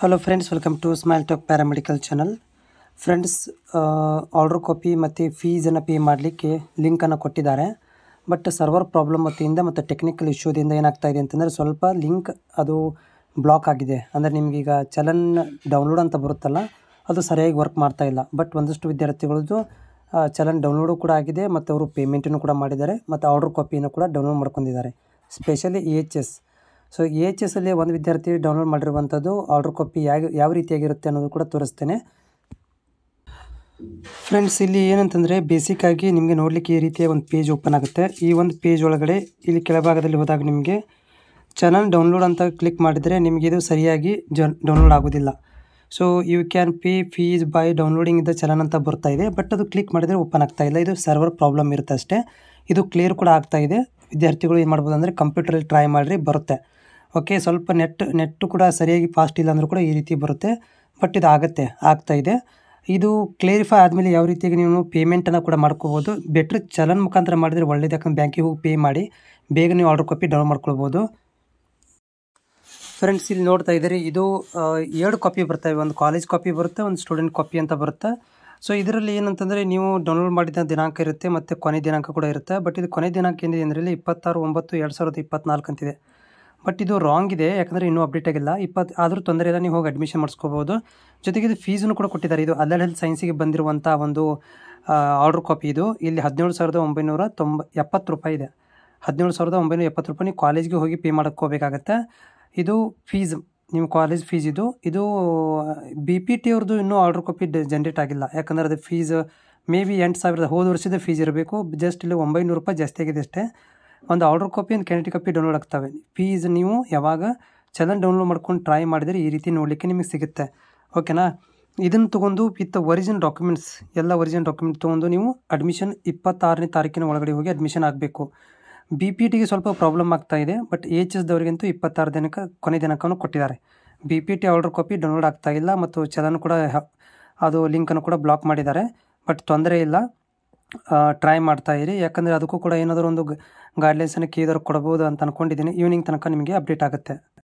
hello friends welcome to smile talk paramedical channel friends order copy ಮತ್ತು ಫೀಸನ್ನು pay ಮಾಡಲಿಕ್ಕೆ ಲಿಂಕನ್ನು ಕೊಟ್ಟಿದ್ದಾರೆ ಬಟ್ ಸರ್ವರ್ ಪ್ರಾಬ್ಲಮ್ ವತಿಯಿಂದ ಮತ್ತು ಟೆಕ್ನಿಕಲ್ ಇಶ್ಯೂದಿಂದ ಏನಾಗ್ತಾ ಇದೆ ಅಂತಂದರೆ ಸ್ವಲ್ಪ ಲಿಂಕ್ ಅದು ಬ್ಲಾಕ್ ಆಗಿದೆ ಅಂದರೆ ನಿಮಗೀಗ ಚಲನ್ ಡೌನ್ಲೋಡ್ ಅಂತ ಬರುತ್ತಲ್ಲ ಅದು ಸರಿಯಾಗಿ ವರ್ಕ್ ಮಾಡ್ತಾ ಇಲ್ಲ ಬಟ್ ಒಂದಷ್ಟು ವಿದ್ಯಾರ್ಥಿಗಳದ್ದು ಚಲನ್ ಡೌನ್ಲೋಡು ಕೂಡ ಆಗಿದೆ ಮತ್ತು ಅವರು ಪೇಮೆಂಟನ್ನು ಕೂಡ ಮಾಡಿದ್ದಾರೆ ಮತ್ತು ಆರ್ಡ್ರ್ ಕಾಪಿಯನ್ನು ಕೂಡ ಡೌನ್ಲೋಡ್ ಮಾಡ್ಕೊಂಡಿದ್ದಾರೆ specially E H S so A H S ಅಲ್ಲಿ ಒಂದು ವಿದ್ಯಾರ್ಥಿ ಡೌನ್ಲೋಡ್ ಮಾಡಿರುವಂಥದ್ದು ಆರ್ಡರ್ ಕಾಪಿ ಯಾವ ಯಾವ ರೀತಿಯಾಗಿರುತ್ತೆ ಅನ್ನೋದು ಕೂಡ ತೋರಿಸ್ತೇನೆ ಫ್ರೆಂಡ್ಸ್ ಇಲ್ಲಿ ಏನಂತಂದರೆ ಬೇಸಿಕ್ಕಾಗಿ ನಿಮಗೆ ನೋಡಲಿಕ್ಕೆ ಈ ರೀತಿಯ ಒಂದು ಪೇಜ್ ಓಪನ್ ಆಗುತ್ತೆ ಈ ಒಂದು ಪೇಜ್ ಒಳಗಡೆ ಇಲ್ಲಿ ಕೆಳಭಾಗದಲ್ಲಿ ಹೋದಾಗ ನಿಮಗೆ ಚಾನಲ್ ಡೌನ್ಲೋಡ್ ಅಂತ ಕ್ಲಿಕ್ ಮಾಡಿದರೆ ನಿಮಗೆ ಇದು ಸರಿಯಾಗಿ ಡೌನ್ಲೋಡ್ ಆಗೋದಿಲ್ಲ so you can pay fees by downloading the channel ಅಂತ ಬರ್ತಾ ಇದೆ ಬಟ್ ಅದು ಕ್ಲಿಕ್ ಮಾಡಿದರೆ ಓಪನ್ ಆಗ್ತಾ ಇಲ್ಲ ಇದು ಸರ್ವರ್ ಪ್ರಾಬ್ಲಮ್ ಇರುತ್ತೆ ಅಷ್ಟೇ ಇದು ಕ್ಲಿಯರ್ ಕೂಡ ಆಗ್ತಾಯಿದೆ ಇದೆ ವಿದ್ಯಾರ್ಥಿಗಳು ಏನು ಮಾಡ್ಬೋದು ಅಂದರೆ ಕಂಪ್ಯೂಟ್ರಲ್ಲಿ ಟ್ರೈ ಮಾಡಿರಿ ಬರುತ್ತೆ ಓಕೆ ಸ್ವಲ್ಪ ನೆಟ್ ನೆಟ್ಟು ಕೂಡ ಸರಿಯಾಗಿ ಫಾಸ್ಟ್ ಇಲ್ಲ ಅಂದರೂ ಕೂಡ ಈ ರೀತಿ ಬರುತ್ತೆ ಬಟ್ ಇದು ಆಗುತ್ತೆ ಆಗ್ತಾಯಿದೆ ಇದು ಕ್ಲೇರಿಫೈ ಆದಮೇಲೆ ಯಾವ ರೀತಿಯಾಗಿ ನೀವು ಪೇಮೆಂಟನ್ನು ಕೂಡ ಮಾಡ್ಕೋಬೋದು ಬೆಟ್ರ್ ಚಲನ್ ಮುಖಾಂತರ ಮಾಡಿದರೆ ಒಳ್ಳೇದು ಯಾಕಂದ್ರೆ ಬ್ಯಾಂಕಿಗೆ ಹೋಗಿ ಪೇ ಮಾಡಿ ಬೇಗ ನೀವು ಆರ್ಡರ್ ಕಾಪಿ ಡೌನ್ಲೋಡ್ ಮಾಡ್ಕೊಳ್ಬೋದು ಫ್ರೆಂಡ್ಸ್ ಇಲ್ಲಿ ನೋಡ್ತಾ ಇದ್ದೀರಿ ಇದು ಎರಡು ಕಾಪಿ ಬರ್ತವೆ ಒಂದು ಕಾಲೇಜ್ ಕಾಪಿ ಬರುತ್ತೆ ಒಂದು ಸ್ಟೂಡೆಂಟ್ ಕಾಪಿ ಅಂತ ಬರುತ್ತೆ ಸೊ ಇದರಲ್ಲಿ ಏನಂತಂದರೆ ನೀವು ಡೌನ್ಲೋಡ್ ಮಾಡಿದ ದಿನಾಂಕ ಇರುತ್ತೆ ಮತ್ತು ಕೊನೆ ದಿನಾಂಕ ಕೂಡ ಇರುತ್ತೆ ಬಟ್ ಇದು ಕೊನೆ ದಿನಾಂಕ ಏನಿದೆ ಅಂದರೆ ಇಪ್ಪತ್ತಾರು ಒಂಬತ್ತು ಎರಡು ಸಾವಿರದ ಇಪ್ಪತ್ತ್ನಾಲ್ಕು ಅಂತಿದೆ ಬಟ್ ಇದು ರಾಂಗ್ ಇದೆ ಯಾಕಂದರೆ ಇನ್ನೂ ಅಪ್ಡೇಟ್ ಆಗಿಲ್ಲ ಇಪ್ಪತ್ತು ಆದರೂ ತೊಂದರೆ ಇಲ್ಲ ನೀವು ಹೋಗಿ ಅಡ್ಮಿಷನ್ ಮಾಡಿಸ್ಕೋಬೋದು ಜೊತೆಗೆ ಇದು ಫೀಸನ್ನು ಕೂಡ ಕೊಟ್ಟಿದ್ದಾರೆ ಇದು ಅಲ್ಲರ್ ಹೆಲ್ತ್ ಸೈನ್ಸಿಗೆ ಬಂದಿರುವಂಥ ಒಂದು ಆರ್ಡ್ರ್ ಕಾಪಿ ಇದು ಇಲ್ಲಿ ಹದಿನೇಳು ಸಾವಿರದ ಒಂಬೈನೂರ ತೊಂಬ ಎಪ್ಪತ್ತು ರೂಪಾಯಿ ಇದೆ ಹದಿನೇಳು ಸಾವಿರದ ಒಂಬೈನೂರ ಎಪ್ಪತ್ತು ರೂಪಾಯಿ ನೀವು ಕಾಲೇಜ್ಗೆ ಹೋಗಿ ಪೇ ಮಾಡ್ಕೋಬೇಕಾಗತ್ತೆ ಇದು ಫೀಸ್ ನಿಮ್ಮ ಕಾಲೇಜ್ ಫೀಸ್ ಇದು ಇದು ಬಿ ಪಿ ಟಿ ಅವ್ರದ್ದು ಇನ್ನೂ ಆರ್ಡ್ರ್ ಕಾಪಿ ಜನ್ರೇಟ್ ಆಗಿಲ್ಲ ಯಾಕಂದರೆ ಅದು ಫೀಸ್ ಮೇ ಬಿ ಎಂಟು ಸಾವಿರದ ಹೋದ ವರ್ಷದ ಫೀಸ್ ಇರಬೇಕು ಜಸ್ಟ್ ಇಲ್ಲಿ ಒಂಬೈನೂರು ರೂಪಾಯಿ ಜಾಸ್ತಿ ಆಗಿದೆ ಅಷ್ಟೇ ಒಂದು ಆರ್ಡರ್ ಕಾಪಿ ಒಂದು ಕ್ಯಾಂಡಿಟಿ ಕಾಪಿ ಡೌನ್ಲೋಡ್ ಆಗ್ತವೆ ಫೀಸ್ ನೀವು ಯಾವಾಗ ಚಲನ್ ಡೌನ್ಲೋಡ್ ಮಾಡ್ಕೊಂಡು ಟ್ರೈ ಮಾಡಿದರೆ ಈ ರೀತಿ ನೋಡಲಿಕ್ಕೆ ನಿಮಗೆ ಸಿಗುತ್ತೆ ಓಕೆನಾ ಇದನ್ನು ತೊಗೊಂಡು ವಿತ್ ಒರಿಜಿನಲ್ ಡಾಕ್ಯುಮೆಂಟ್ಸ್ ಎಲ್ಲ ಒರಿಜಿನಲ್ ಡಾಕ್ಯುಮೆಂಟ್ ತೊಗೊಂಡು ನೀವು ಅಡ್ಮಿಷನ್ ಇಪ್ಪತ್ತಾರನೇ ತಾರೀಕಿನ ಒಳಗಡೆ ಹೋಗಿ ಅಡ್ಮಿಷನ್ ಆಗಬೇಕು ಬಿ ಪಿ ಟಿಗೆ ಸ್ವಲ್ಪ ಪ್ರಾಬ್ಲಮ್ ಆಗ್ತಾ ಇದೆ ಬಟ್ ಎಚ್ ದವರಿಗಂತೂ ಇಪ್ಪತ್ತಾರು ದಿನಕ ಕೊನೆ ದಿನಕ್ಕೂ ಕೊಟ್ಟಿದ್ದಾರೆ B P T order copy download ಆಗ್ತಾ ಇಲ್ಲ ಮತ್ತು ಚಲನ್ ಕೂಡ ಅದು ಲಿಂಕನ್ನು ಕೂಡ ಬ್ಲಾಕ್ ಮಾಡಿದ್ದಾರೆ ಬಟ್ ತೊಂದರೆ ಇಲ್ಲ ಟ್ರೈ ಮಾಡ್ತಾ ಇರಿ ಯಾಕಂದರೆ ಅದಕ್ಕೂ ಕೂಡ ಏನಾದರೂ ಒಂದು ಗೈಡ್ಲೈನ್ಸನ್ನು ಕೇಳಿದ್ರು ಕೊಡ್ಬೋದು ಅಂತ ಅಂದ್ಕೊಂಡಿದ್ದೀನಿ ಈವ್ನಿಂಗ್ ತನಕ ನಿಮಗೆ ಅಪ್ಡೇಟ್ ಆಗುತ್ತೆ